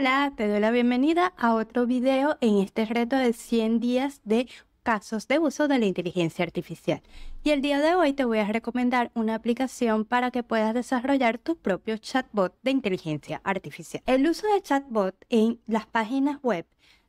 Hola, te doy la bienvenida a otro video en este reto de 100 días de casos de uso de la inteligencia artificial. Y el día de hoy te voy a recomendar una aplicación para que puedas desarrollar tu propio chatbot de inteligencia artificial. El uso de chatbots en las páginas web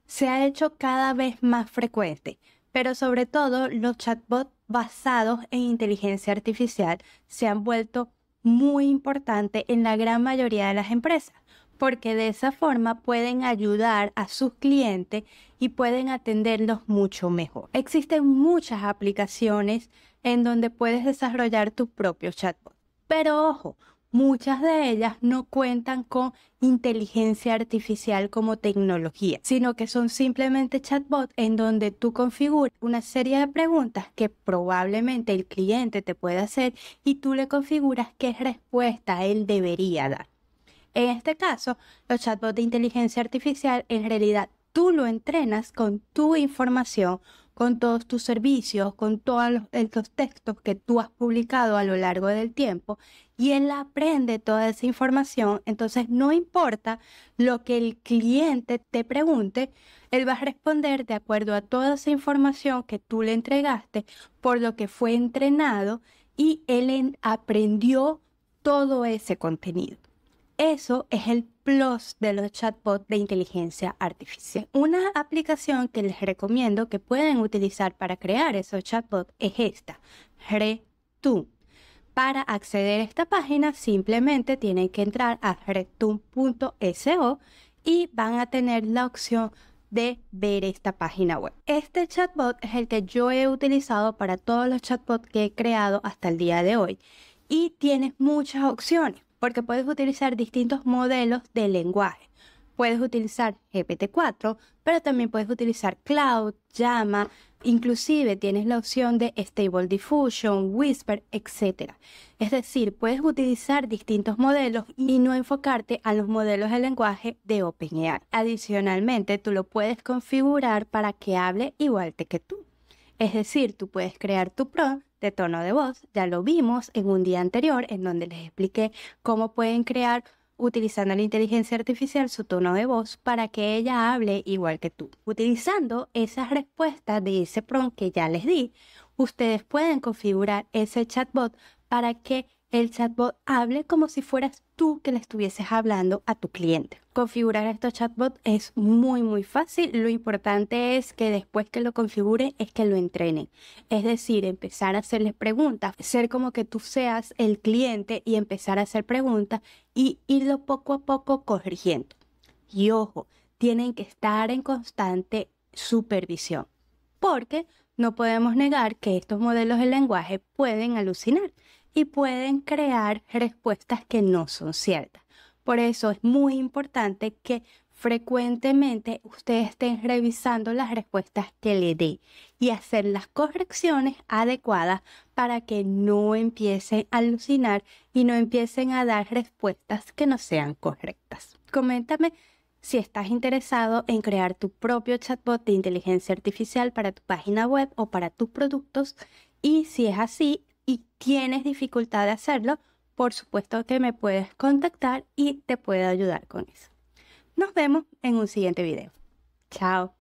se ha hecho cada vez más frecuente, pero sobre todo los chatbots basados en inteligencia artificial se han vuelto muy importante en la gran mayoría de las empresas porque de esa forma pueden ayudar a sus clientes y pueden atenderlos mucho mejor. Existen muchas aplicaciones en donde puedes desarrollar tu propio chatbot, pero ojo, muchas de ellas no cuentan con inteligencia artificial como tecnología, sino que son simplemente chatbots en donde tú configuras una serie de preguntas que probablemente el cliente te puede hacer y tú le configuras qué respuesta él debería dar. En este caso, los chatbots de inteligencia artificial en realidad tú lo entrenas con tu información, con todos tus servicios, con todos eh, los, textos que tú has publicado a lo largo del tiempo y él aprende toda esa información. Entonces, no importa lo que el cliente te pregunte, él va a responder de acuerdo a toda esa información que tú le entregaste, por lo que fue entrenado y él aprendió todo ese contenido. Eso es el plus de los chatbots de inteligencia artificial. Una aplicación que les recomiendo que pueden utilizar para crear esos chatbots es esta, Retu. Para acceder a esta página simplemente tienen que entrar a retum.so y van a tener la opción de ver esta página web. Este chatbot es el que yo he utilizado para todos los chatbots que he creado hasta el día de hoy y tiene muchas opciones porque puedes utilizar distintos modelos de lenguaje. Puedes utilizar GPT-4, pero también puedes utilizar Cloud, Llama, inclusive tienes la opción de Stable Diffusion, Whisper, etc. Es decir, puedes utilizar distintos modelos y no enfocarte a los modelos de lenguaje de OpenAI. Adicionalmente, tú lo puedes configurar para que hable igual que tú. Es decir, tú puedes crear tu prompt de tono de voz. Ya lo vimos en un día anterior en donde les expliqué cómo pueden crear utilizando la inteligencia artificial su tono de voz para que ella hable igual que tú. Utilizando esas respuestas de ese prompt que ya les di, ustedes pueden configurar ese chatbot para que el chatbot hable como si fueras tú que le estuvieses hablando a tu cliente. Configurar estos chatbots es muy muy fácil, lo importante es que después que lo configuren es que lo entrenen, es decir, empezar a hacerles preguntas, ser como que tú seas el cliente y empezar a hacer preguntas y irlo poco a poco corrigiendo. Y ojo, tienen que estar en constante supervisión, porque no podemos negar que estos modelos de lenguaje pueden alucinar y pueden crear respuestas que no son ciertas. Por eso es muy importante que frecuentemente ustedes estén revisando las respuestas que le dé y hacer las correcciones adecuadas para que no empiecen a alucinar y no empiecen a dar respuestas que no sean correctas. Coméntame si estás interesado en crear tu propio chatbot de inteligencia artificial para tu página web o para tus productos y si es así, y tienes dificultad de hacerlo, por supuesto que me puedes contactar y te puedo ayudar con eso. Nos vemos en un siguiente video. Chao.